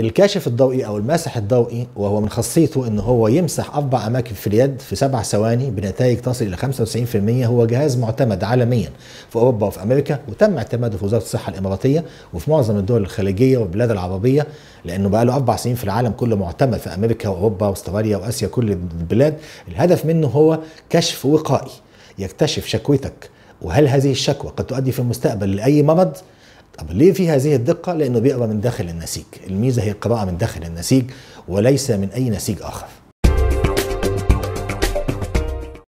الكاشف الضوئي او الماسح الضوئي وهو من خاصيته ان هو يمسح اربع اماكن في اليد في سبع ثواني بنتائج تصل الى 95% هو جهاز معتمد عالميا في اوروبا وفي امريكا وتم اعتماده في وزاره الصحه الاماراتيه وفي معظم الدول الخليجيه والبلاد العربيه لانه بقى له اربع سنين في العالم كله معتمد في امريكا واوروبا واستراليا واسيا كل البلاد الهدف منه هو كشف وقائي يكتشف شكوتك وهل هذه الشكوى قد تؤدي في المستقبل لاي مرض طب ليه في هذه الدقة؟ لأنه بيقرأ من داخل النسيج الميزة هي القراءة من داخل النسيج وليس من أي نسيج آخر